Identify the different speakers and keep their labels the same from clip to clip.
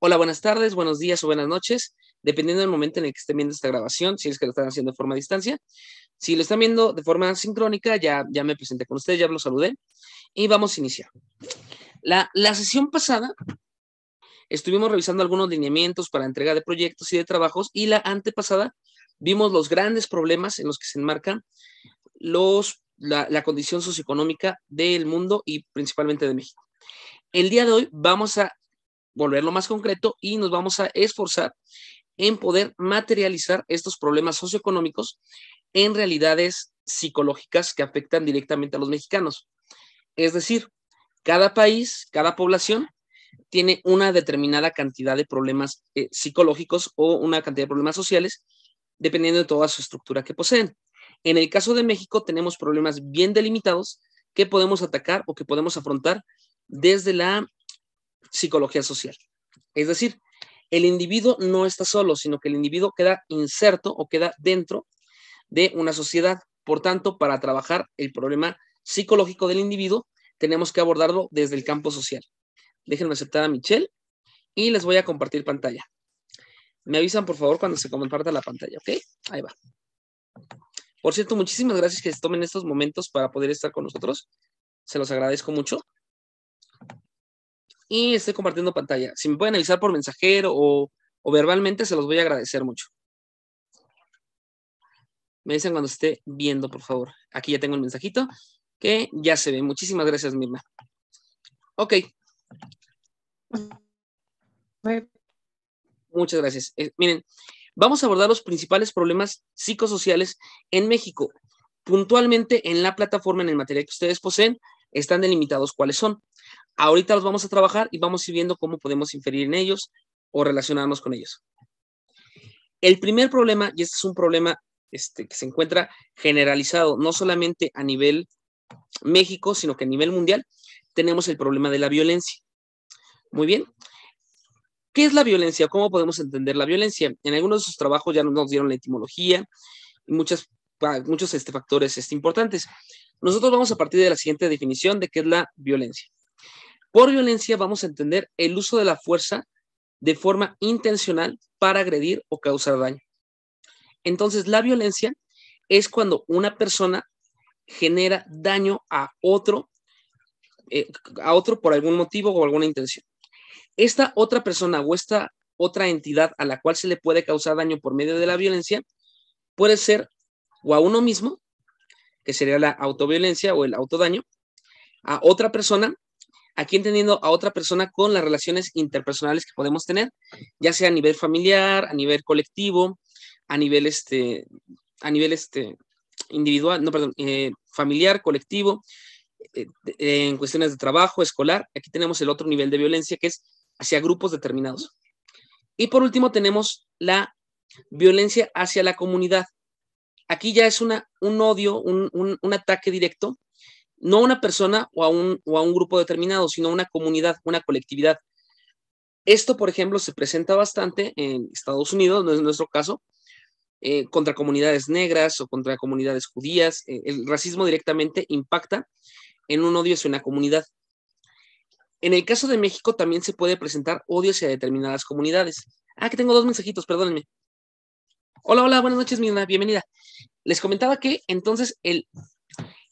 Speaker 1: Hola, buenas tardes, buenos días o buenas noches, dependiendo del momento en el que estén viendo esta grabación, si es que lo están haciendo de forma a distancia. Si lo están viendo de forma sincrónica, ya, ya me presenté con ustedes, ya los saludé y vamos a iniciar. La, sesión pasada estuvimos revisando algunos lineamientos para entrega de proyectos y de trabajos y la antepasada vimos los grandes problemas en los que se enmarcan los, la condición socioeconómica del mundo y principalmente de México. El día de hoy vamos a volverlo más concreto y nos vamos a esforzar en poder materializar estos problemas socioeconómicos en realidades psicológicas que afectan directamente a los mexicanos. Es decir, cada país, cada población tiene una determinada cantidad de problemas eh, psicológicos o una cantidad de problemas sociales, dependiendo de toda su estructura que poseen. En el caso de México tenemos problemas bien delimitados que podemos atacar o que podemos afrontar desde la psicología social. Es decir, el individuo no está solo, sino que el individuo queda inserto o queda dentro de una sociedad. Por tanto, para trabajar el problema psicológico del individuo, tenemos que abordarlo desde el campo social. Déjenme aceptar a Michelle y les voy a compartir pantalla. Me avisan, por favor, cuando se comparta la pantalla, ¿ok? Ahí va. Por cierto, muchísimas gracias que se tomen estos momentos para poder estar con nosotros. Se los agradezco mucho y estoy compartiendo pantalla. Si me pueden avisar por mensajero o, verbalmente, se los voy a agradecer mucho. Me dicen cuando esté viendo, por favor. Aquí ya tengo el mensajito que ya se ve. Muchísimas gracias, Mirna. Ok. Muchas gracias. Eh, miren, vamos a abordar los principales problemas psicosociales en México. Puntualmente en la plataforma, en el material que ustedes poseen, están delimitados cuáles son. Ahorita los vamos a trabajar y vamos a ir viendo cómo podemos inferir en ellos o relacionarnos con ellos. El primer problema, y este es un problema este, que se encuentra generalizado, no solamente a nivel México, sino que a nivel mundial, tenemos el problema de la violencia. Muy bien. ¿Qué es la violencia? ¿Cómo podemos entender la violencia? En algunos de sus trabajos ya nos dieron la etimología y muchos este, factores este, importantes. Nosotros vamos a partir de la siguiente definición de qué es la violencia. Por violencia vamos a entender el uso de la fuerza de forma intencional para agredir o causar daño. Entonces, la violencia es cuando una persona genera daño a otro, eh, a otro por algún motivo o alguna intención. Esta otra persona o esta otra entidad a la cual se le puede causar daño por medio de la violencia puede ser o a uno mismo, que sería la autoviolencia o el autodaño, a otra persona aquí entendiendo a otra persona con las relaciones interpersonales que podemos tener, ya sea a nivel familiar, a nivel colectivo, a nivel este, a nivel este individual, no, perdón, eh, familiar, colectivo, eh, en cuestiones de trabajo, escolar. Aquí tenemos el otro nivel de violencia que es hacia grupos determinados. Y por último tenemos la violencia hacia la comunidad. Aquí ya es una, un odio, un ataque directo no a una persona o a un, a un grupo determinado, sino a una comunidad, una colectividad. Esto, por ejemplo, se presenta bastante en Estados Unidos, no es nuestro caso, eh, contra comunidades negras o contra comunidades judías. Eh, el racismo directamente impacta en un odio hacia una comunidad. En el caso de México también se puede presentar odio hacia determinadas comunidades. Ah, que tengo dos mensajitos, perdónenme. Hola, hola, buenas noches, Mirna, bienvenida. Les comentaba que entonces el,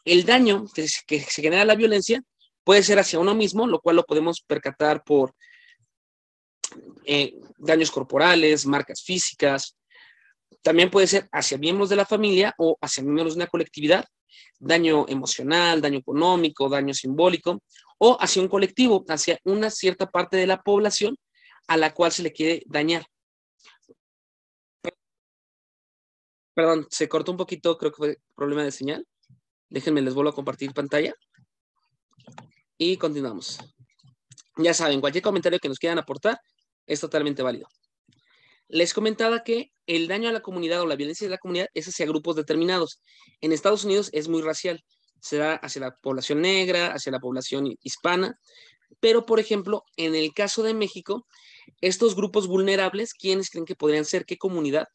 Speaker 1: el daño que, se genera la violencia puede ser hacia uno mismo, lo cual lo podemos percatar por eh, daños corporales, marcas físicas. También puede ser hacia miembros de la familia o hacia miembros de una colectividad, daño emocional, daño económico, daño simbólico, o hacia un colectivo, hacia una cierta parte de la población a la cual se le quiere dañar. Perdón, se cortó un poquito, creo que fue problema de señal. Déjenme, les vuelvo a compartir pantalla. Y continuamos. Ya saben, cualquier comentario que nos quieran aportar es totalmente válido. Les comentaba que el daño a la comunidad o la violencia de la comunidad es hacia grupos determinados. En Estados Unidos es muy racial. Se da hacia la población negra, hacia la población hispana. Pero, por ejemplo, en el caso de México, estos grupos vulnerables, ¿quiénes creen que podrían ser? ¿Qué comunidad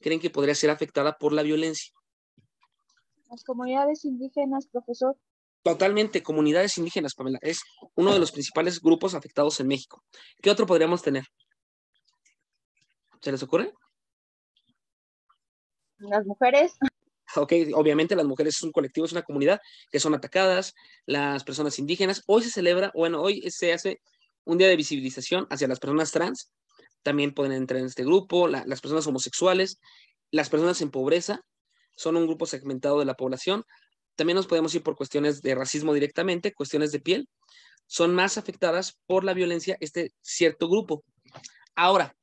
Speaker 1: creen que podría ser afectada por la violencia? Las comunidades indígenas, profesor. Totalmente, comunidades indígenas, Pamela. Es uno de los principales grupos afectados en México. ¿Qué otro podríamos tener? ¿Se les ocurre? Las mujeres. Ok, obviamente las mujeres es un colectivo, es una comunidad que son atacadas, las personas indígenas. Hoy se celebra, bueno, hoy se hace un día de visibilización hacia las personas trans. También pueden entrar en este grupo, las personas homosexuales, las personas en pobreza, son un grupo segmentado de la población. También nos podemos ir por cuestiones de racismo directamente, cuestiones de piel. Son más afectadas por la violencia este cierto grupo. Ahora,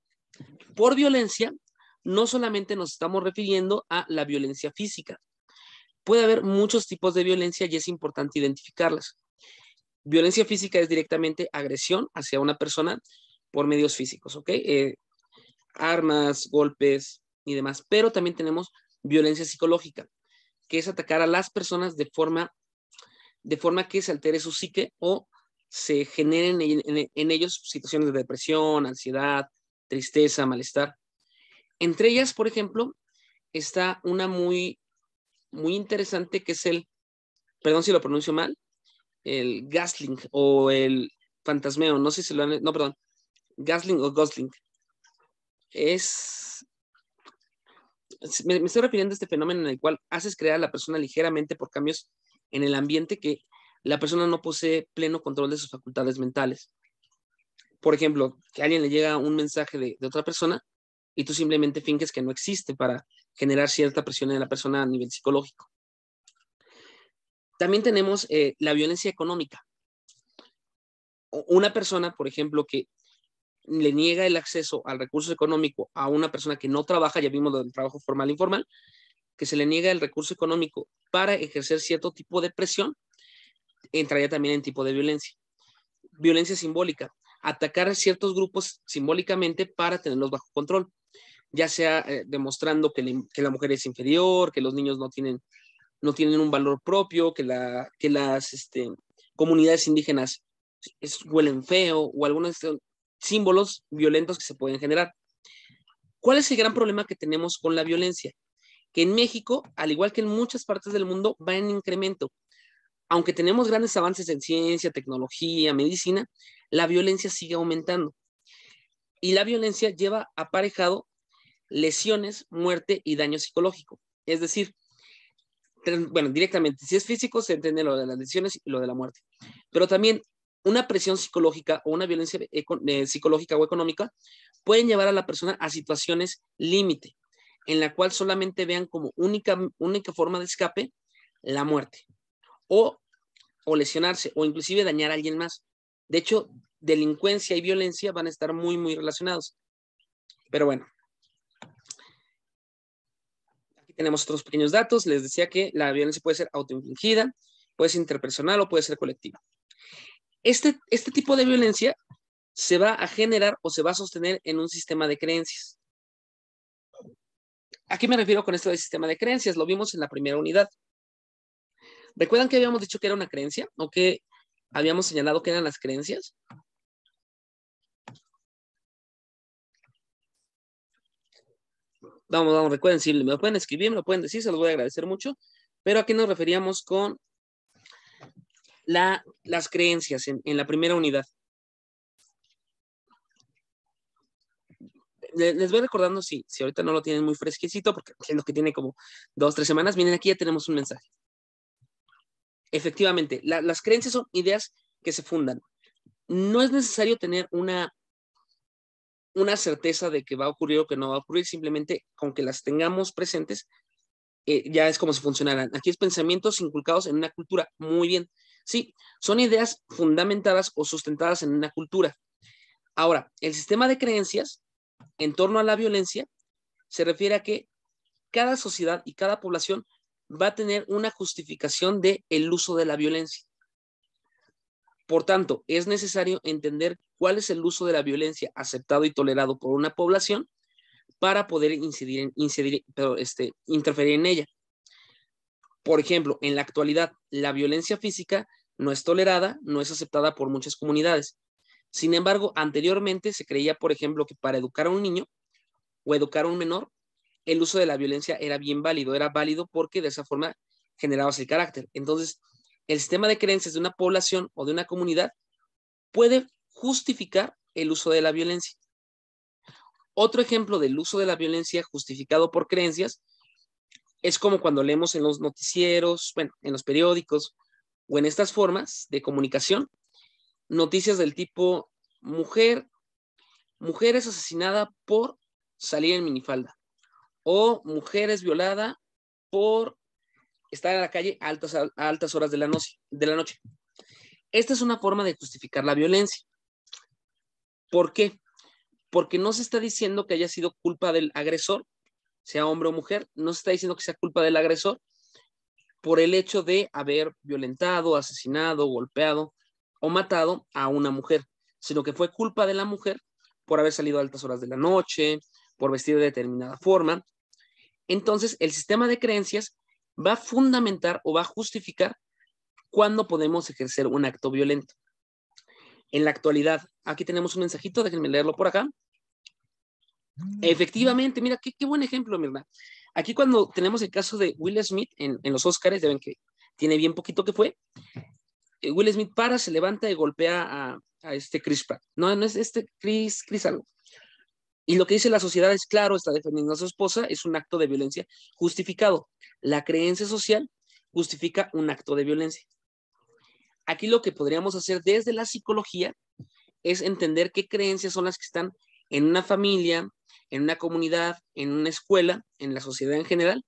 Speaker 1: por violencia, no solamente nos estamos refiriendo a la violencia física. Puede haber muchos tipos de violencia y es importante identificarlas. Violencia física es directamente agresión hacia una persona por medios físicos, ¿ok? Eh, armas, golpes y demás. Pero también tenemos violencia psicológica, que es atacar a las personas de forma, de forma que se altere su psique o se generen en, ellos situaciones de depresión, ansiedad, tristeza, malestar. Entre ellas, por ejemplo, está una muy, muy interesante que es el, perdón si lo pronuncio mal, el Gasling o el Fantasmeo, no sé si lo han, no, perdón, Gasling o Gosling. Es me, estoy refiriendo a este fenómeno en el cual haces crear a la persona ligeramente por cambios en el ambiente que la persona no posee pleno control de sus facultades mentales. Por ejemplo, que a alguien le llega un mensaje de, otra persona y tú simplemente finges que no existe para generar cierta presión en la persona a nivel psicológico. También tenemos eh, la violencia económica. Una persona, por ejemplo, que le niega el acceso al recurso económico a una persona que no trabaja, ya vimos lo del trabajo formal e informal, que se le niega el recurso económico para ejercer cierto tipo de presión, entraría también en tipo de violencia. Violencia simbólica, atacar a ciertos grupos simbólicamente para tenerlos bajo control, ya sea eh, demostrando que, la mujer es inferior, que los niños no tienen, no tienen un valor propio, que, las este, comunidades indígenas huelen feo o alguna símbolos violentos que se pueden generar. ¿Cuál es el gran problema que tenemos con la violencia? Que en México, al igual que en muchas partes del mundo, va en incremento. Aunque tenemos grandes avances en ciencia, tecnología, medicina, la violencia sigue aumentando. Y la violencia lleva aparejado lesiones, muerte y daño psicológico. Es decir, bueno, directamente, si es físico, se entiende lo de las lesiones y lo de la muerte. Pero también una presión psicológica o una violencia eh, psicológica o económica pueden llevar a la persona a situaciones límite, en la cual solamente vean como única, única forma de escape la muerte o, lesionarse o inclusive dañar a alguien más. De hecho, delincuencia y violencia van a estar muy, muy relacionados. Pero bueno, aquí tenemos otros pequeños datos. Les decía que la violencia puede ser autoinfligida, puede ser interpersonal o puede ser colectiva. Este, este, tipo de violencia se va a generar o se va a sostener en un sistema de creencias. ¿A qué me refiero con esto de sistema de creencias? Lo vimos en la primera unidad. ¿Recuerdan que habíamos dicho que era una creencia o que habíamos señalado que eran las creencias? Vamos, vamos, recuerden, si me lo pueden escribir, me lo pueden decir, se los voy a agradecer mucho. Pero ¿a qué nos referíamos con las creencias en, la primera unidad. Les voy recordando si, si ahorita no lo tienen muy fresquecito, porque lo que tiene como dos, tres semanas. Miren, aquí ya tenemos un mensaje. Efectivamente, las creencias son ideas que se fundan. No es necesario tener una, una certeza de que va a ocurrir o que no va a ocurrir, simplemente con que las tengamos presentes, eh, ya es como se funcionarán. Aquí es pensamientos inculcados en una cultura. Muy bien. Sí, son ideas fundamentadas o sustentadas en una cultura. Ahora, el sistema de creencias en torno a la violencia se refiere a que cada sociedad y cada población va a tener una justificación de el uso de la violencia. Por tanto, es necesario entender cuál es el uso de la violencia aceptado y tolerado por una población para poder este, interferir en ella. Por ejemplo, en la actualidad, la violencia física no es tolerada, no es aceptada por muchas comunidades. Sin embargo, anteriormente se creía, por ejemplo, que para educar a un niño o educar a un menor, el uso de la violencia era bien válido, era válido porque de esa forma generabas el carácter. Entonces, el sistema de creencias de una población o de una comunidad puede justificar el uso de la violencia. Otro ejemplo del uso de la violencia justificado por creencias es como cuando leemos en los noticieros, bueno, en los periódicos o en estas formas de comunicación, noticias del tipo mujer, mujer es asesinada por salir en minifalda o mujer es violada por estar en la calle a altas, altas horas de la, noche, de la noche. Esta es una forma de justificar la violencia. ¿Por qué? Porque no se está diciendo que haya sido culpa del agresor, sea hombre o mujer, no se está diciendo que sea culpa del agresor, por el hecho de haber violentado, asesinado, golpeado o matado a una mujer, sino que fue culpa de la mujer por haber salido a altas horas de la noche, por vestir de determinada forma. Entonces, el sistema de creencias va a fundamentar o va a justificar cuándo podemos ejercer un acto violento. En la actualidad, aquí tenemos un mensajito, déjenme leerlo por acá. Mm. Efectivamente, mira, qué, buen ejemplo, Mirna. Aquí cuando tenemos el caso de Will Smith en, los Oscars, deben que tiene bien poquito que fue, eh, Will Smith para, se levanta y golpea a, a, este Chris Pratt. No, no es este Chris, Chris algo. Y lo que dice la sociedad es claro, está defendiendo a su esposa, es un acto de violencia justificado. La creencia social justifica un acto de violencia. Aquí lo que podríamos hacer desde la psicología es entender qué creencias son las que están en una familia, en una comunidad, en una escuela, en la sociedad en general,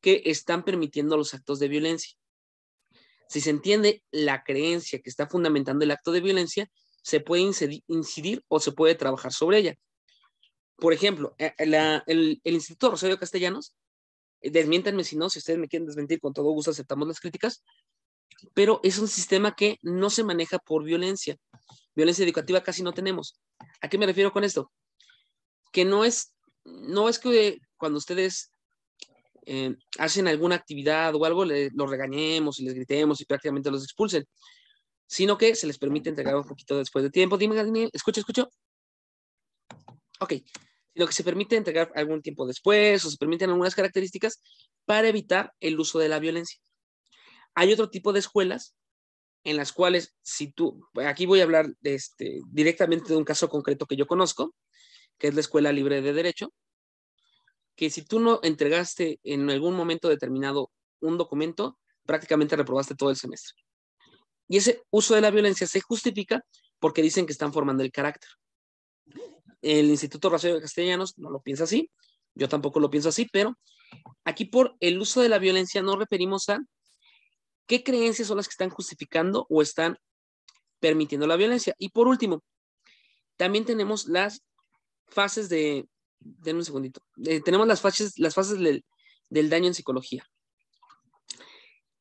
Speaker 1: que están permitiendo los actos de violencia. Si se entiende la creencia que está fundamentando el acto de violencia, se puede incidir, o se puede trabajar sobre ella. Por ejemplo, eh, eh, el, Instituto Rosario Castellanos, eh, desmiéntanme si no, si ustedes me quieren desmentir, con todo gusto aceptamos las críticas, pero es un sistema que no se maneja por violencia. Violencia educativa casi no tenemos. ¿A qué me refiero con esto? que no es, no es que cuando ustedes eh, hacen alguna actividad o algo, le, los regañemos y les gritemos y prácticamente los expulsen, sino que se les permite entregar un poquito después de tiempo. Dime, Daniel, escucha, escucho. Ok, Lo que se permite entregar algún tiempo después o se permiten algunas características para evitar el uso de la violencia. Hay otro tipo de escuelas en las cuales si tú, aquí voy a hablar este, directamente de un caso concreto que yo conozco, que es la Escuela Libre de Derecho, que si tú no entregaste en algún momento determinado un documento, prácticamente reprobaste todo el semestre. Y ese uso de la violencia se justifica porque dicen que están formando el carácter. El Instituto Racional de Castellanos no lo piensa así, yo tampoco lo pienso así, pero aquí por el uso de la violencia nos referimos a qué creencias son las que están justificando o están permitiendo la violencia. Y por último, también tenemos las fases de, denme un segundito, eh, tenemos las fases, las fases del, daño en psicología.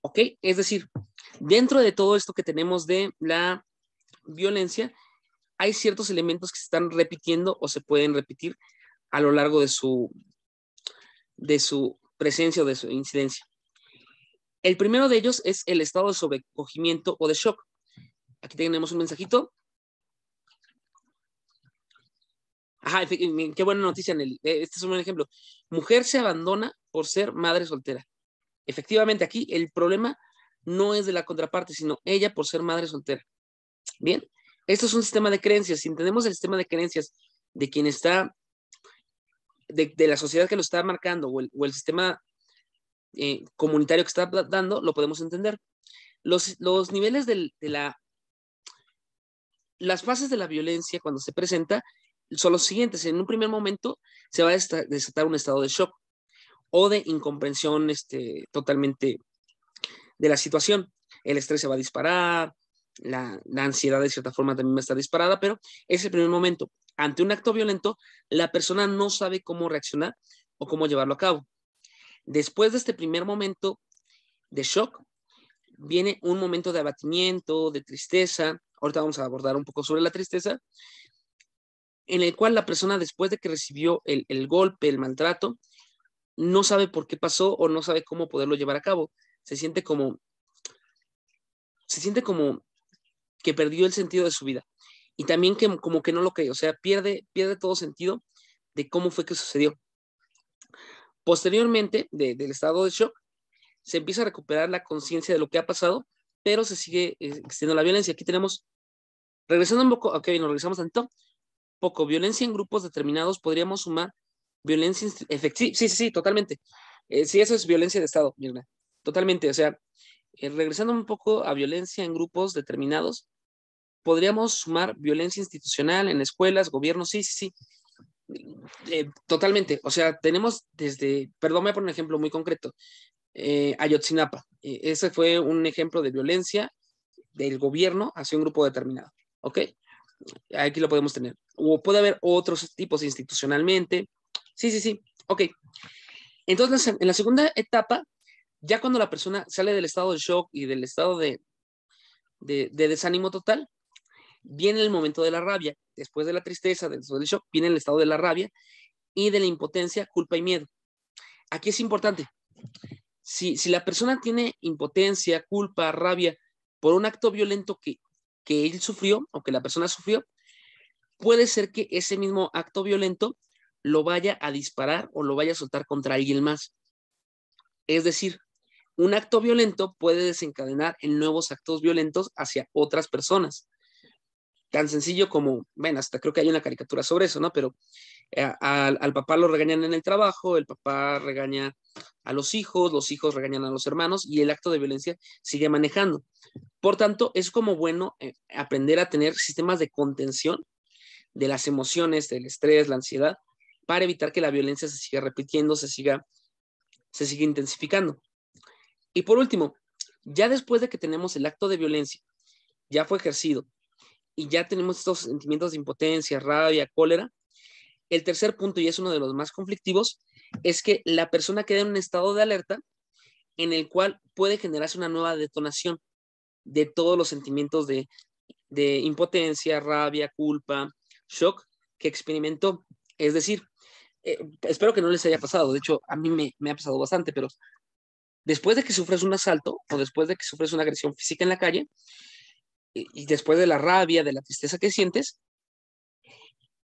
Speaker 1: ¿Ok? Es decir, dentro de todo esto que tenemos de la violencia, hay ciertos elementos que se están repitiendo o se pueden repetir a lo largo de su, de su presencia o de su incidencia. El primero de ellos es el estado de sobrecogimiento o de shock. Aquí tenemos un mensajito. Ajá, qué buena noticia, eh, Este es un buen ejemplo. Mujer se abandona por ser madre soltera. Efectivamente, aquí el problema no es de la contraparte, sino ella por ser madre soltera. Bien, esto es un sistema de creencias. Si entendemos el sistema de creencias de quien está, de, la sociedad que lo está marcando o el, sistema eh, comunitario que está dando, lo podemos entender. Los, los niveles de la... Las fases de la violencia cuando se presenta son los siguientes. En un primer momento se va a desatar un estado de shock o de incomprensión este, totalmente de la situación. El estrés se va a disparar, la, la, ansiedad de cierta forma también va a estar disparada, pero es el primer momento. Ante un acto violento, la persona no sabe cómo reaccionar o cómo llevarlo a cabo. Después de este primer momento de shock, viene un momento de abatimiento, de tristeza. Ahorita vamos a abordar un poco sobre la tristeza, en el cual la persona después de que recibió el, golpe, el maltrato, no sabe por qué pasó o no sabe cómo poderlo llevar a cabo. Se siente como, se siente como que perdió el sentido de su vida y también que como que no lo cree, o sea, pierde, pierde todo sentido de cómo fue que sucedió. Posteriormente, del estado de shock, se empieza a recuperar la conciencia de lo que ha pasado, pero se sigue eh, extendiendo la violencia. Aquí tenemos, regresando un poco, ok, nos regresamos tanto, poco violencia en grupos determinados, podríamos sumar violencia efectiva. Sí, sí, sí, totalmente. Eh, sí, eso es violencia de Estado, Mirna. Totalmente. O sea, eh, regresando un poco a violencia en grupos determinados, podríamos sumar violencia institucional en escuelas, gobiernos, sí, sí, sí. Eh, totalmente. O sea, tenemos desde, perdón, por un ejemplo muy concreto. Ayotzinapa. ese fue un ejemplo de violencia del gobierno hacia un grupo determinado. ¿Ok? aquí lo podemos tener. O puede haber otros tipos institucionalmente. Sí, sí, sí. Ok. Entonces, en la segunda etapa, ya cuando la persona sale del estado de shock y del estado de, de, desánimo total, viene el momento de la rabia. Después de la tristeza, del shock, viene el estado de la rabia y de la impotencia, culpa y miedo. Aquí es importante. si la persona tiene impotencia, culpa, rabia por un acto violento que que él sufrió o que la persona sufrió, puede ser que ese mismo acto violento lo vaya a disparar o lo vaya a soltar contra alguien más. Es decir, un acto violento puede desencadenar en nuevos actos violentos hacia otras personas tan sencillo como, ven, hasta creo que hay una caricatura sobre eso, ¿no? Pero eh, al papá lo regañan en el trabajo, el papá regaña a los hijos, los hijos regañan a los hermanos y el acto de violencia sigue manejando. Por tanto, es como bueno eh, aprender a tener sistemas de contención de las emociones, del estrés, la ansiedad, para evitar que la violencia se siga repitiendo, se siga, se siga intensificando. Y por último, ya después de que tenemos el acto de violencia, ya fue ejercido, y ya tenemos estos sentimientos de impotencia, rabia, cólera. El tercer punto, y es uno de los más conflictivos, es que la persona queda en un estado de alerta en el cual puede generarse una nueva detonación de todos los sentimientos de, impotencia, rabia, culpa, shock que experimentó. Es decir, eh, espero que no les haya pasado, de hecho a mí me, me ha pasado bastante, pero después de que sufres un asalto o después de que sufres una agresión física en la calle, y después de la rabia, de la tristeza que sientes,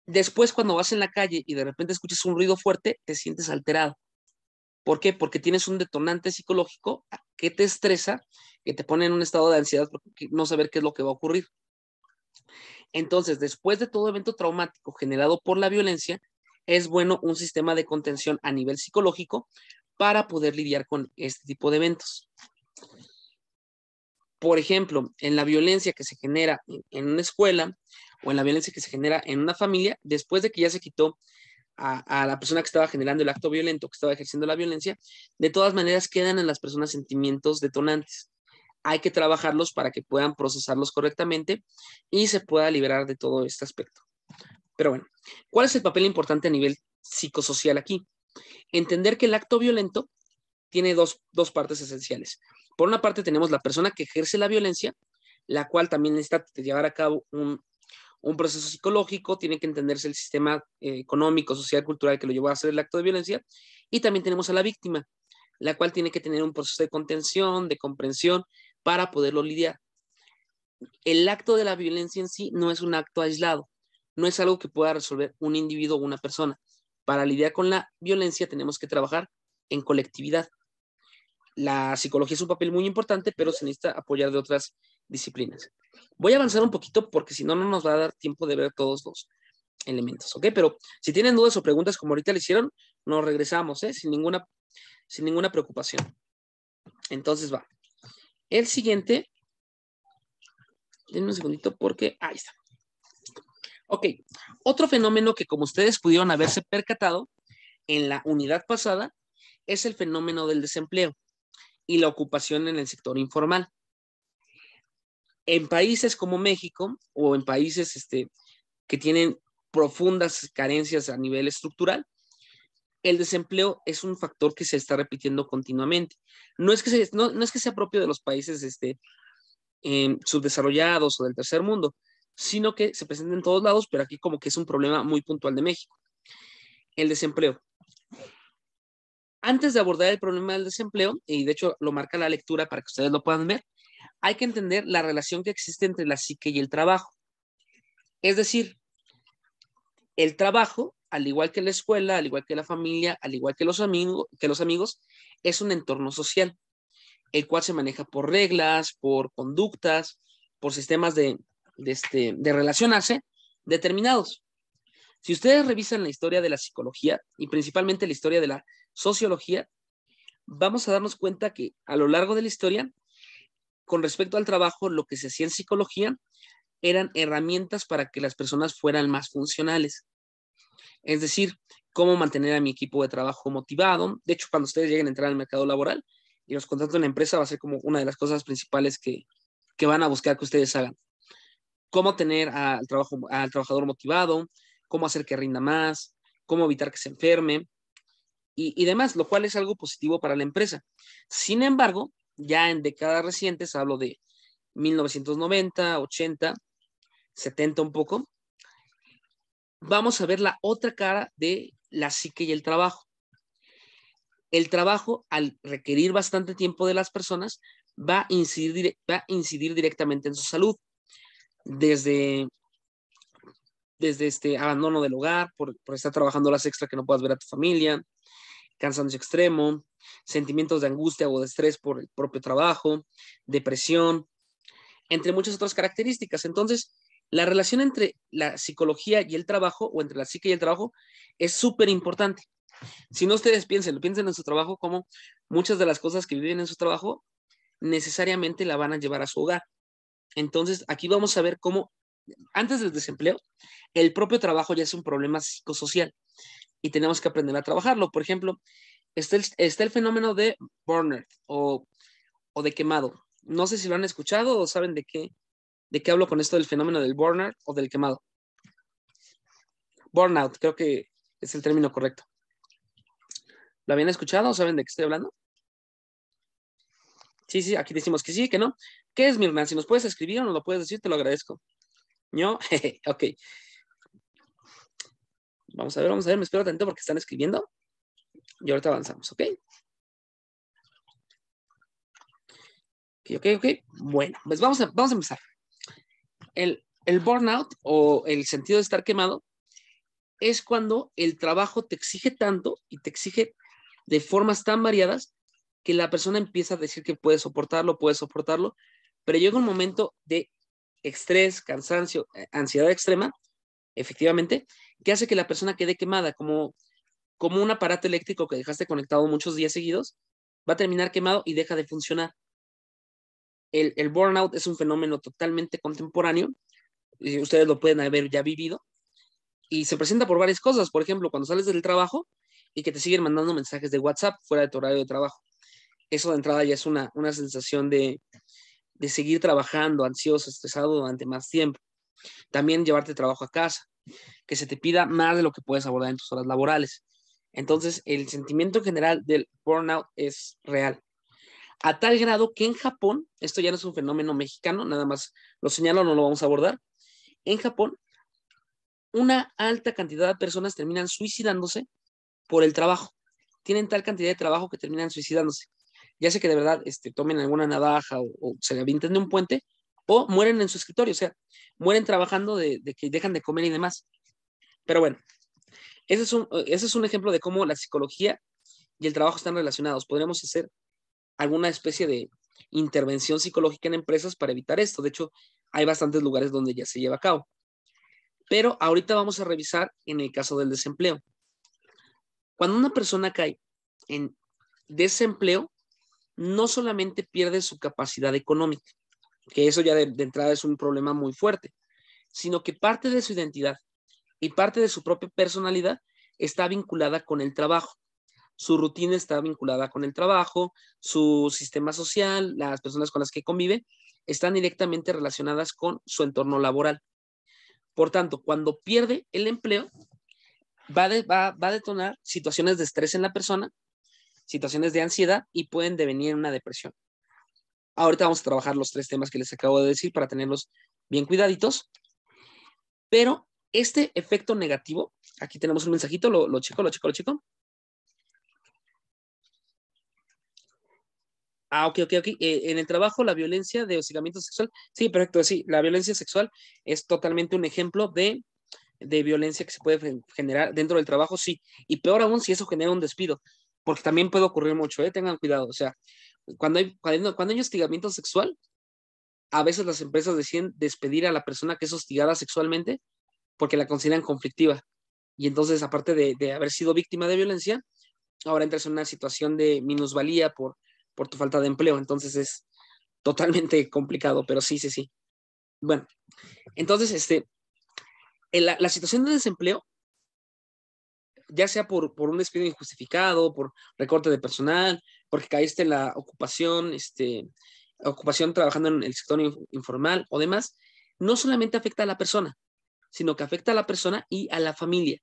Speaker 1: después cuando vas en la calle y de repente escuchas un ruido fuerte, te sientes alterado. ¿Por qué? Porque tienes un detonante psicológico que te estresa, que te pone en un estado de ansiedad porque no saber qué es lo que va a ocurrir. Entonces, después de todo evento traumático generado por la violencia, es bueno un sistema de contención a nivel psicológico para poder lidiar con este tipo de eventos. Por ejemplo, en la violencia que se genera en una escuela o en la violencia que se genera en una familia, después de que ya se quitó a, la persona que estaba generando el acto violento, que estaba ejerciendo la violencia, de todas maneras quedan en las personas sentimientos detonantes. Hay que trabajarlos para que puedan procesarlos correctamente y se pueda liberar de todo este aspecto. Pero bueno, ¿cuál es el papel importante a nivel psicosocial aquí? Entender que el acto violento tiene dos, dos partes esenciales. Por una parte tenemos la persona que ejerce la violencia, la cual también necesita llevar a cabo un, proceso psicológico, tiene que entenderse el sistema eh, económico, social, cultural que lo llevó a hacer el acto de violencia, y también tenemos a la víctima, la cual tiene que tener un proceso de contención, de comprensión, para poderlo lidiar. El acto de la violencia en sí no es un acto aislado, no es algo que pueda resolver un individuo o una persona. Para lidiar con la violencia tenemos que trabajar en colectividad, la psicología es un papel muy importante, pero se necesita apoyar de otras disciplinas. Voy a avanzar un poquito porque si no, no nos va a dar tiempo de ver todos los elementos, ¿ok? Pero si tienen dudas o preguntas como ahorita le hicieron, nos regresamos, ¿eh? Sin ninguna, sin ninguna preocupación. Entonces va. El siguiente, denme un segundito porque, ahí está. Ok, otro fenómeno que como ustedes pudieron haberse percatado en la unidad pasada es el fenómeno del desempleo y la ocupación en el sector informal. En países como México o en países este, que tienen profundas carencias a nivel estructural, el desempleo es un factor que se está repitiendo continuamente. No es que, no, es que sea propio de los países este, em, subdesarrollados o del tercer mundo, sino que se presenta en todos lados, pero aquí como que es un problema muy puntual de México. El desempleo. Antes de abordar el problema del desempleo, y de hecho lo marca la lectura para que ustedes lo puedan ver, hay que entender la relación que existe entre la psique y el trabajo. Es decir, el trabajo, al igual que la escuela, al igual que la familia, al igual que los, amigos, que los amigos, es un entorno social, el cual se maneja por reglas, por conductas, por sistemas de, de este, relacionarse determinados. Si ustedes revisan la historia de la psicología y principalmente la historia de la sociología, vamos a darnos cuenta que a lo largo de la historia, con respecto al trabajo, lo que se hacía en psicología eran herramientas para que las personas fueran más funcionales. Es decir, cómo mantener a mi equipo de trabajo motivado. De hecho, cuando ustedes lleguen a entrar al mercado laboral y los contraten en la empresa, va a ser como una de las cosas principales que, que van a buscar que ustedes hagan. Cómo tener al, trabajo, al trabajador motivado, cómo hacer que rinda más, cómo evitar que se enferme, y, demás, lo cual es algo positivo para la empresa. Sin embargo, ya en décadas recientes, hablo de 1990, 80, 70 un poco, vamos a ver la otra cara de la psique y el trabajo. El trabajo, al requerir bastante tiempo de las personas, va a incidir, va a incidir directamente en su salud. Desde desde este abandono del hogar, por, estar trabajando las extra que no puedas ver a tu familia, cansancio extremo, sentimientos de angustia o de estrés por el propio trabajo, depresión, entre muchas otras características. Entonces, la relación entre la psicología y el trabajo, o entre la psique y el trabajo, es súper importante. Si no ustedes piensen, piensen en su trabajo como muchas de las cosas que viven en su trabajo necesariamente la van a llevar a su hogar. Entonces, aquí vamos a ver cómo antes del desempleo, el propio trabajo ya es un problema psicosocial y tenemos que aprender a trabajarlo. Por ejemplo, está el, fenómeno de burnout o, de quemado. No sé si lo han escuchado o saben de qué, de qué hablo con esto del fenómeno del burnout o del quemado. Burnout, creo que es el término correcto. ¿Lo habían escuchado o saben de qué estoy hablando? Sí, sí, aquí decimos que sí, que no. ¿Qué es, Mirna? Si nos puedes escribir o nos lo puedes decir, te lo agradezco. ¿No? ok. Vamos a ver, vamos a ver, me espero tanto porque están escribiendo. Y ahorita avanzamos, ¿ok? Ok, ok, ok. Bueno, pues vamos a, vamos a empezar. El, el burnout o el sentido de estar quemado es cuando el trabajo te exige tanto y te exige de formas tan variadas que la persona empieza a decir que puede soportarlo, puede soportarlo, pero llega un momento de estrés, cansancio, eh, ansiedad extrema, efectivamente, que hace que la persona quede quemada, como, como un aparato eléctrico que dejaste conectado muchos días seguidos, va a terminar quemado y deja de funcionar. El, el burnout es un fenómeno totalmente contemporáneo, y ustedes lo pueden haber ya vivido, y se presenta por varias cosas, por ejemplo, cuando sales del trabajo y que te siguen mandando mensajes de WhatsApp fuera de tu horario de trabajo. Eso de entrada ya es una, una sensación de, de seguir trabajando ansioso, estresado durante más tiempo. También llevarte trabajo a casa, que se te pida más de lo que puedes abordar en tus horas laborales. Entonces, el sentimiento general del burnout es real. A tal grado que en Japón, esto ya no es un fenómeno mexicano, nada más lo señalo, no lo vamos a abordar. En Japón, una alta cantidad de personas terminan suicidándose por el trabajo. Tienen tal cantidad de trabajo que terminan suicidándose ya sea que de verdad este, tomen alguna navaja o, se le avienten de un puente, o mueren en su escritorio, o sea, mueren trabajando de, de que dejan de comer y demás. Pero bueno, ese es, un, ese es un ejemplo de cómo la psicología y el trabajo están relacionados. Podríamos hacer alguna especie de intervención psicológica en empresas para evitar esto. De hecho, hay bastantes lugares donde ya se lleva a cabo. Pero ahorita vamos a revisar en el caso del desempleo. Cuando una persona cae en desempleo, no solamente pierde su capacidad económica, que eso ya de, entrada es un problema muy fuerte, sino que parte de su identidad y parte de su propia personalidad está vinculada con el trabajo su rutina está vinculada con el trabajo, su sistema social, las personas con las que convive, están directamente relacionadas con su entorno laboral. Por tanto, cuando pierde el empleo, va, va, a detonar situaciones de estrés en la persona situaciones de ansiedad y pueden devenir una depresión. Ahorita vamos a trabajar los tres temas que les acabo de decir para tenerlos bien cuidaditos. Pero este efecto negativo, aquí tenemos un mensajito, lo, chico, lo checo, lo checo. Ah, ok, ok, ok. Eh, en el trabajo, la violencia de hostigamiento sexual. Sí, perfecto, sí. La violencia sexual es totalmente un ejemplo de, de, violencia que se puede generar dentro del trabajo, sí. Y peor aún si eso genera un despido porque también puede ocurrir mucho, ¿eh? tengan cuidado. O sea, cuando hay, cuando, hay hostigamiento sexual, a veces las empresas deciden despedir a la persona que es hostigada sexualmente porque la consideran conflictiva. Y entonces, aparte de, de haber sido víctima de violencia, ahora entras en una situación de minusvalía por, por tu falta de empleo. Entonces es totalmente complicado, pero sí, sí, sí. Bueno, entonces, este, eh, la situación de desempleo ya sea por, por un despido injustificado, por recorte de personal, porque caíste en la ocupación, este, ocupación trabajando en el sector informal o demás, no solamente afecta a la persona, sino que afecta a la persona y a la familia.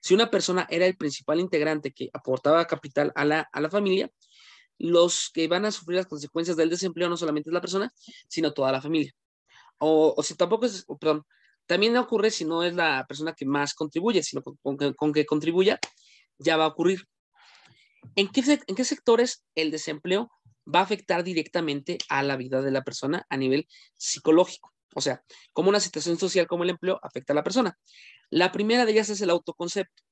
Speaker 1: Si una persona era el principal integrante que aportaba capital a la, a la familia, los que van a sufrir las consecuencias del desempleo no solamente es la persona, sino toda la familia. O, o si tampoco es, perdón, también ocurre si no es la persona que más contribuye, sino con, que, contribuya, ya va a ocurrir. ¿En qué, ¿En qué sectores el desempleo va a afectar directamente a la vida de la persona a nivel psicológico? O sea, cómo una situación social como el empleo afecta a la persona. La primera de ellas es el autoconcepto.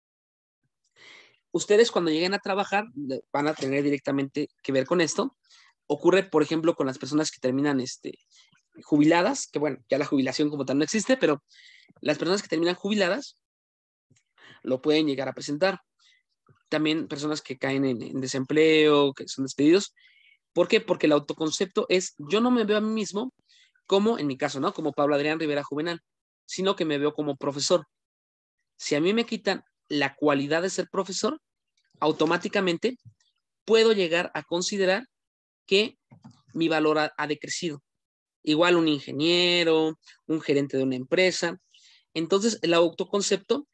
Speaker 1: Ustedes cuando lleguen a trabajar van a tener directamente que ver con esto. Ocurre, por ejemplo, con las personas que terminan este, jubiladas, que bueno, ya la jubilación como tal no existe, pero las personas que terminan jubiladas lo pueden llegar a presentar. También personas que caen en, desempleo, que son despedidos. ¿Por qué? Porque el autoconcepto es, yo no me veo a mí mismo como, en mi caso, ¿no? Como Pablo Adrián Rivera Juvenal, sino que me veo como profesor. Si a mí me quitan la cualidad de ser profesor, automáticamente puedo llegar a considerar que mi valor ha decrecido igual un ingeniero, un gerente de una empresa. Entonces, el autoconcepto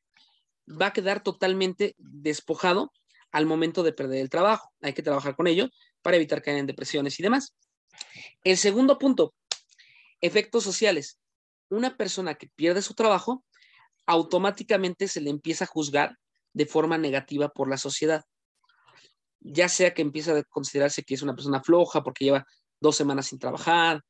Speaker 1: va a quedar totalmente despojado al momento de perder el trabajo. Hay que trabajar con ello para evitar caer en depresiones y demás. El segundo punto, efectos sociales. Una persona que pierde su trabajo, automáticamente se le empieza a juzgar de forma negativa por la sociedad. Ya sea que empieza a considerarse que es una persona floja porque lleva dos semanas sin trabajar,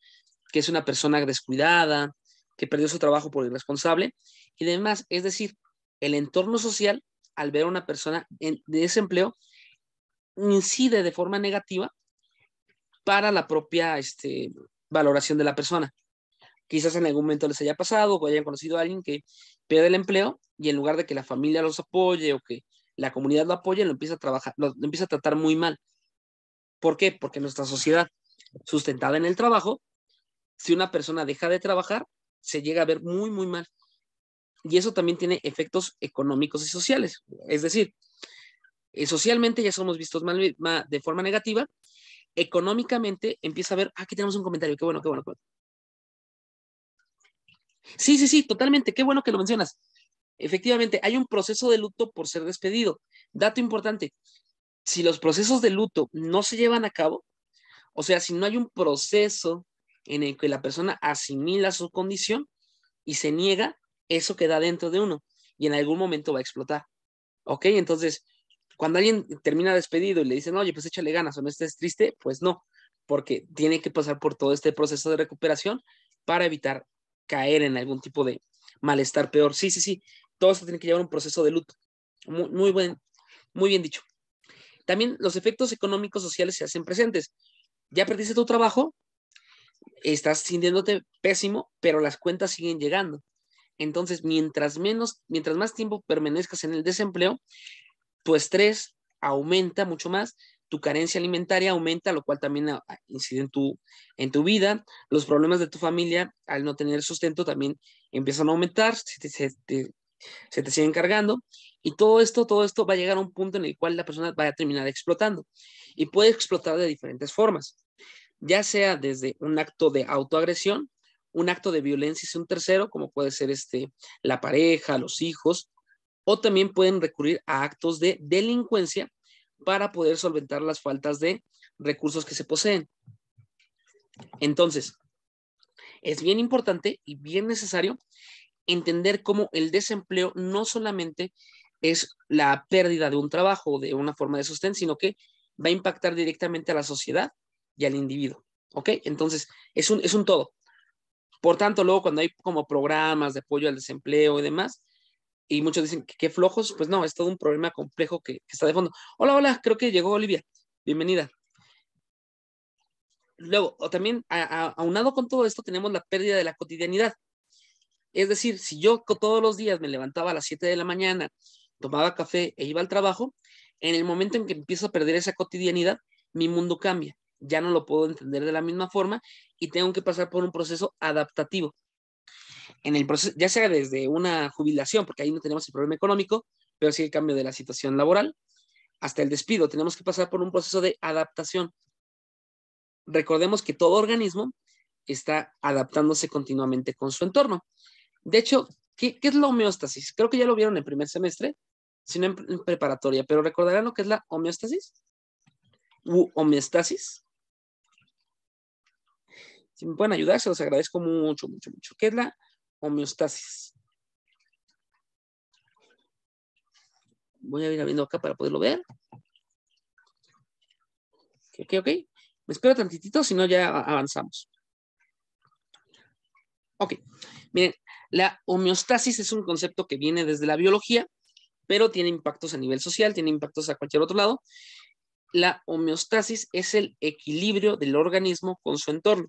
Speaker 1: que es una persona descuidada, que perdió su trabajo por irresponsable y demás. Es decir, el entorno social, al ver a una persona en desempleo, incide de forma negativa para la propia este, valoración de la persona. Quizás en algún momento les haya pasado o hayan conocido a alguien que pierde el empleo y en lugar de que la familia los apoye o que la comunidad lo apoye, lo empieza a trabajar, lo empieza a tratar muy mal. ¿Por qué? Porque nuestra sociedad sustentada en el trabajo si una persona deja de trabajar, se llega a ver muy, muy mal. Y eso también tiene efectos económicos y sociales. Es decir, eh, socialmente ya somos vistos mal, de forma negativa. Económicamente empieza a ver, ah, aquí tenemos un comentario, qué bueno, qué bueno. Qué bueno. Sí, sí, sí, totalmente, qué bueno que lo mencionas. Efectivamente, hay un proceso de luto por ser despedido. Dato importante, si los procesos de luto no se llevan a cabo, o sea, si no hay un proceso en el que la persona asimila su condición y se niega eso queda dentro de uno y en algún momento va a explotar. ¿Ok? Entonces, cuando alguien termina despedido y le dicen, oye, pues échale ganas o no estés triste, pues no, porque tiene que pasar por todo este proceso de recuperación para evitar caer en algún tipo de malestar peor. Sí, sí, sí, todo esto tiene que llevar un proceso de luto. Muy, muy buen, muy bien dicho. También los efectos económicos sociales se hacen presentes. Ya perdiste tu trabajo, estás sintiéndote pésimo, pero las cuentas siguen llegando. Entonces, mientras menos, mientras más tiempo permanezcas en el desempleo, tu estrés aumenta mucho más, tu carencia alimentaria aumenta, lo cual también ah, ah, incide en tu, en tu vida, los problemas de tu familia al no tener sustento también empiezan a aumentar, se te, se te, siguen cargando y todo esto, todo esto va a llegar a un punto en el cual la persona va a terminar explotando y puede explotar de diferentes formas ya sea desde un acto de autoagresión, un acto de violencia hacia un tercero, como puede ser este, la pareja, los hijos, o también pueden recurrir a actos de delincuencia para poder solventar las faltas de recursos que se poseen. Entonces, es bien importante y bien necesario entender cómo el desempleo no solamente es la pérdida de un trabajo o de una forma de sostén, sino que va a impactar directamente a la sociedad y al individuo. ¿Ok? Entonces, es un, es un todo. Por tanto, luego cuando hay como programas de apoyo al desempleo y demás, y muchos dicen que, flojos, pues no, es todo un problema complejo que, está de fondo. Hola, hola, creo que llegó Olivia. Bienvenida. Luego, o también aunado con todo esto, tenemos la pérdida de la cotidianidad. Es decir, si yo todos los días me levantaba a las 7 de la mañana, tomaba café e iba al trabajo, en el momento en que empiezo a perder esa cotidianidad, mi mundo cambia ya no lo puedo entender de la misma forma y tengo que pasar por un proceso adaptativo. En el proceso, ya sea desde una jubilación, porque ahí no tenemos el problema económico, pero sí el cambio de la situación laboral, hasta el despido, tenemos que pasar por un proceso de adaptación. Recordemos que todo organismo está adaptándose continuamente con su entorno. De hecho, ¿qué, es la homeostasis? Creo que ya lo vieron en primer semestre, sino en, en preparatoria, pero recordarán lo que es la homeostasis u homeostasis. Si me pueden ayudar, se los agradezco mucho, mucho, mucho. ¿Qué es la homeostasis? Voy a ir abriendo acá para poderlo ver. Ok, ok. Me espero tantitito, si no ya avanzamos. Ok, miren, la homeostasis es un concepto que viene desde la biología, pero tiene impactos a nivel social, tiene impactos a cualquier otro lado. La homeostasis es el equilibrio del organismo con su entorno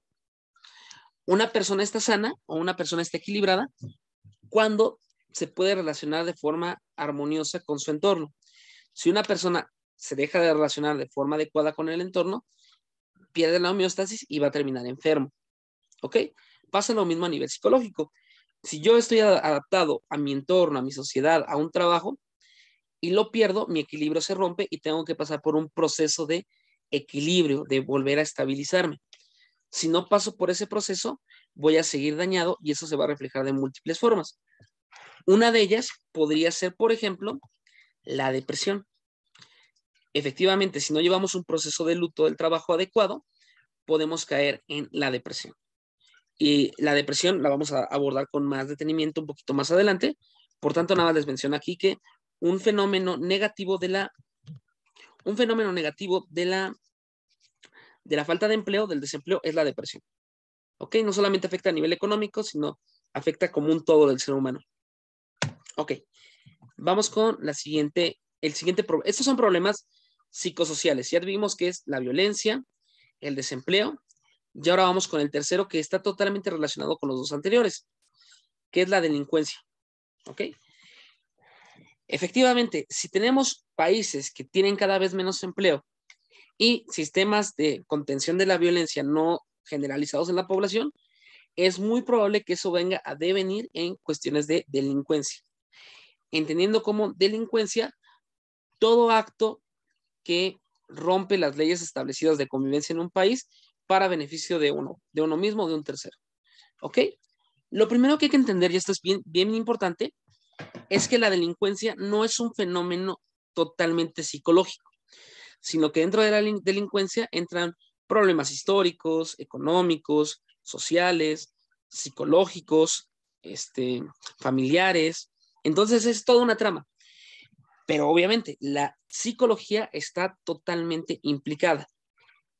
Speaker 1: una persona está sana o una persona está equilibrada cuando se puede relacionar de forma armoniosa con su entorno. Si una persona se deja de relacionar de forma adecuada con el entorno, pierde la homeostasis y va a terminar enfermo. ¿Ok? Pasa lo mismo a nivel psicológico. Si yo estoy adaptado a mi entorno, a mi sociedad, a un trabajo, y lo pierdo, mi equilibrio se rompe y tengo que pasar por un proceso de equilibrio, de volver a estabilizarme. Si no paso por ese proceso, voy a seguir dañado y eso se va a reflejar de múltiples formas. Una de ellas podría ser, por ejemplo, la depresión. Efectivamente, si no llevamos un proceso de luto del trabajo adecuado, podemos caer en la depresión. Y la depresión la vamos a abordar con más detenimiento un poquito más adelante. Por tanto, nada más les menciono aquí que un fenómeno negativo de la, un fenómeno negativo de la de la falta de empleo, del desempleo, es la depresión. ¿Ok? No solamente afecta a nivel económico, sino afecta como un todo del ser humano. Ok, vamos con la siguiente, el siguiente, estos son problemas psicosociales. Ya vimos que es la violencia, el desempleo, y ahora vamos con el tercero que está totalmente relacionado con los dos anteriores, que es la delincuencia. ¿Ok? Efectivamente, si tenemos países que tienen cada vez menos empleo y sistemas de contención de la violencia no generalizados en la población, es muy probable que eso venga a devenir en cuestiones de delincuencia. Entendiendo como delincuencia todo acto que rompe las leyes establecidas de convivencia en un país para beneficio de uno, de uno mismo o de un tercero. ¿Ok? Lo primero que hay que entender, y esto es bien, bien importante, es que la delincuencia no es un fenómeno totalmente psicológico sino que dentro de la delincuencia entran problemas históricos, económicos, sociales, psicológicos, este, familiares. Entonces es toda una trama. Pero obviamente la psicología está totalmente implicada.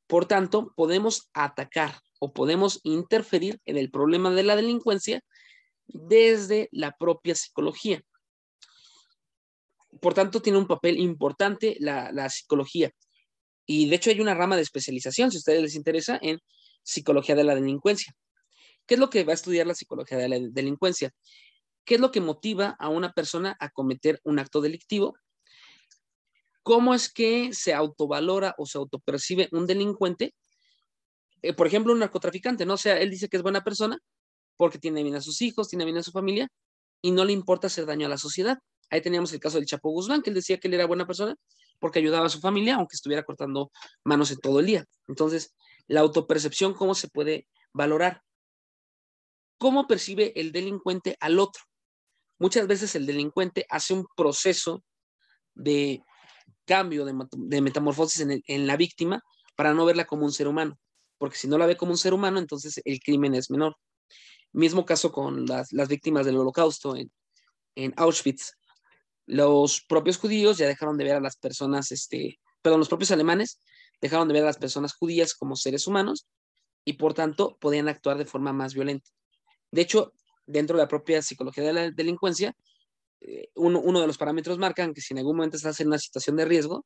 Speaker 1: Por tanto, podemos atacar o podemos interferir en el problema de la delincuencia desde la propia psicología por tanto, tiene un papel importante la, psicología. Y de hecho hay una rama de especialización, si a ustedes les interesa, en psicología de la delincuencia. ¿Qué es lo que va a estudiar la psicología de la delincuencia? ¿Qué es lo que motiva a una persona a cometer un acto delictivo? ¿Cómo es que se autovalora o se autopercibe un delincuente? Eh, por ejemplo, un narcotraficante, ¿no? O sea, él dice que es buena persona porque tiene bien a sus hijos, tiene bien a su familia y no le importa hacer daño a la sociedad. Ahí teníamos el caso del Chapo Guzmán, que él decía que él era buena persona porque ayudaba a su familia, aunque estuviera cortando manos en todo el día. Entonces, la autopercepción, ¿cómo se puede valorar? ¿Cómo percibe el delincuente al otro? Muchas veces el delincuente hace un proceso de cambio, de, metamorfosis en, la víctima para no verla como un ser humano, porque si no la ve como un ser humano, entonces el crimen es menor. Mismo caso con las, víctimas del holocausto en Auschwitz los propios judíos ya dejaron de ver a las personas, este, perdón, los propios alemanes dejaron de ver a las personas judías como seres humanos y por tanto podían actuar de forma más violenta. De hecho, dentro de la propia psicología de la delincuencia, eh, uno, de los parámetros marca que si en algún momento estás en una situación de riesgo,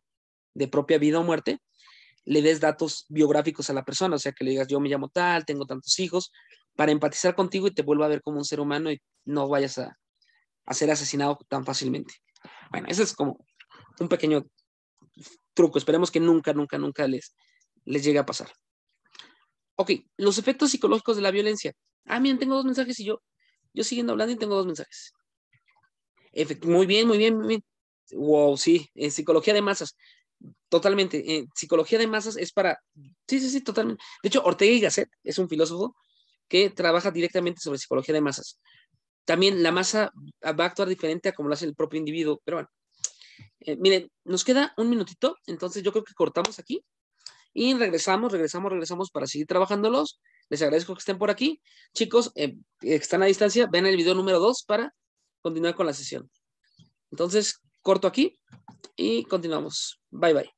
Speaker 1: de propia vida o muerte, le des datos biográficos a la persona, o sea, que le digas, yo me llamo tal, tengo tantos hijos, para empatizar contigo y te vuelva a ver como un ser humano y no vayas a ser asesinado tan fácilmente. Bueno, ese es como un pequeño truco. Esperemos que nunca, nunca, nunca les, les llegue a pasar. Ok, los efectos psicológicos de la violencia. Ah, miren, tengo dos mensajes y yo, yo siguiendo hablando y tengo dos mensajes. muy bien, muy bien, muy bien. Wow, sí, en eh, psicología de masas. Totalmente. En eh, psicología de masas es para. Sí, sí, sí, totalmente. De hecho, Ortega y Gasset es un filósofo que trabaja directamente sobre psicología de masas también la masa va a actuar diferente a como lo hace el propio individuo. Pero bueno, eh, miren, nos queda un minutito, entonces yo creo que cortamos aquí y regresamos, regresamos, regresamos para seguir trabajándolos. Les agradezco que estén por aquí. Chicos, eh, eh, que están a distancia, ven el video número 2 para continuar con la sesión. Entonces, corto aquí y continuamos. Bye, bye.